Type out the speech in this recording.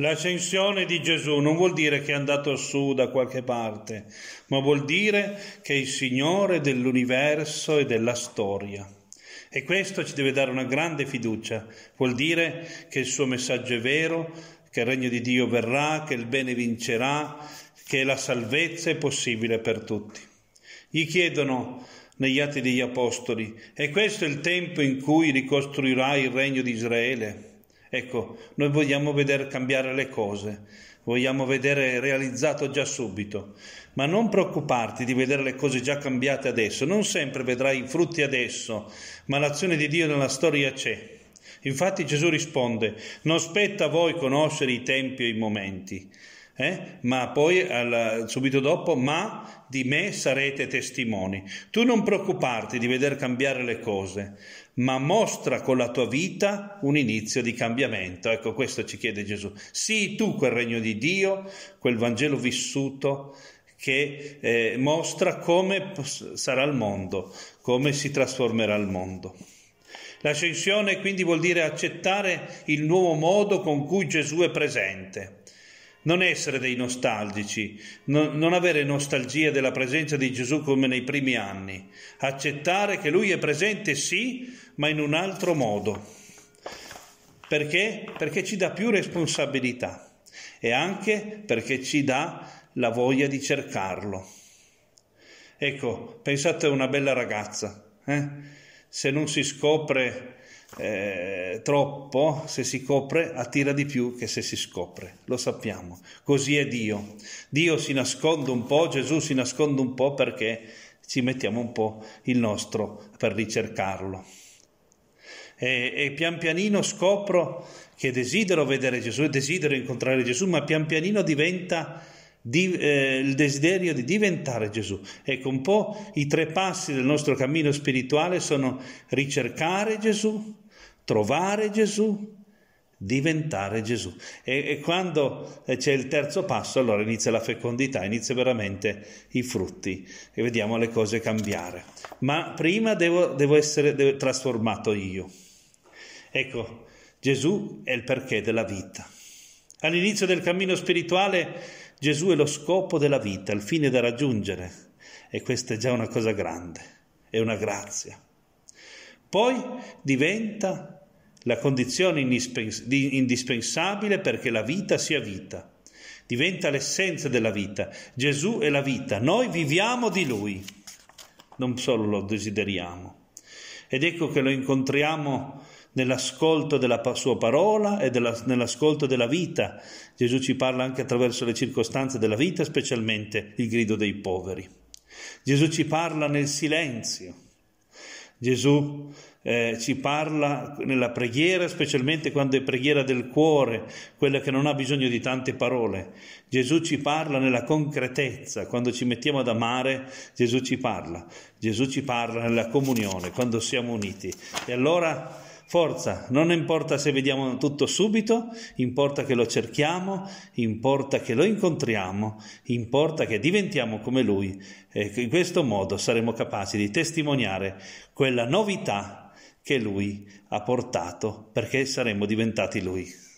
L'ascensione di Gesù non vuol dire che è andato su da qualche parte, ma vuol dire che è il Signore dell'universo e della storia. E questo ci deve dare una grande fiducia, vuol dire che il suo messaggio è vero, che il regno di Dio verrà, che il bene vincerà, che la salvezza è possibile per tutti. Gli chiedono negli Atti degli Apostoli, è questo il tempo in cui ricostruirà il regno di Israele? Ecco, noi vogliamo vedere cambiare le cose, vogliamo vedere realizzato già subito, ma non preoccuparti di vedere le cose già cambiate adesso, non sempre vedrai i frutti adesso, ma l'azione di Dio nella storia c'è. Infatti Gesù risponde, non spetta a voi conoscere i tempi e i momenti, eh? ma poi al, subito dopo, ma di me sarete testimoni. Tu non preoccuparti di veder cambiare le cose, ma mostra con la tua vita un inizio di cambiamento. Ecco, questo ci chiede Gesù. Sii tu quel regno di Dio, quel Vangelo vissuto che eh, mostra come sarà il mondo, come si trasformerà il mondo. L'ascensione quindi vuol dire accettare il nuovo modo con cui Gesù è presente non essere dei nostalgici, no, non avere nostalgia della presenza di Gesù come nei primi anni, accettare che Lui è presente sì, ma in un altro modo. Perché? Perché ci dà più responsabilità e anche perché ci dà la voglia di cercarlo. Ecco, pensate a una bella ragazza, eh? se non si scopre eh, troppo, se si copre, attira di più che se si scopre. Lo sappiamo. Così è Dio. Dio si nasconde un po', Gesù si nasconde un po' perché ci mettiamo un po' il nostro per ricercarlo. E, e pian pianino scopro che desidero vedere Gesù e desidero incontrare Gesù, ma pian pianino diventa di, eh, il desiderio di diventare Gesù. Ecco, un po' i tre passi del nostro cammino spirituale sono ricercare Gesù, trovare Gesù, diventare Gesù. E, e quando eh, c'è il terzo passo, allora inizia la fecondità, inizia veramente i frutti e vediamo le cose cambiare. Ma prima devo, devo essere devo, trasformato io. Ecco, Gesù è il perché della vita. All'inizio del cammino spirituale Gesù è lo scopo della vita, il fine da raggiungere e questa è già una cosa grande, è una grazia. Poi diventa la condizione indispensabile perché la vita sia vita, diventa l'essenza della vita. Gesù è la vita, noi viviamo di Lui, non solo lo desideriamo. Ed ecco che lo incontriamo nell'ascolto della sua parola e della, nell'ascolto della vita. Gesù ci parla anche attraverso le circostanze della vita, specialmente il grido dei poveri. Gesù ci parla nel silenzio. Gesù eh, ci parla nella preghiera, specialmente quando è preghiera del cuore, quella che non ha bisogno di tante parole. Gesù ci parla nella concretezza, quando ci mettiamo ad amare, Gesù ci parla. Gesù ci parla nella comunione, quando siamo uniti. E allora Forza, non importa se vediamo tutto subito, importa che lo cerchiamo, importa che lo incontriamo, importa che diventiamo come Lui e in questo modo saremo capaci di testimoniare quella novità che Lui ha portato perché saremmo diventati Lui.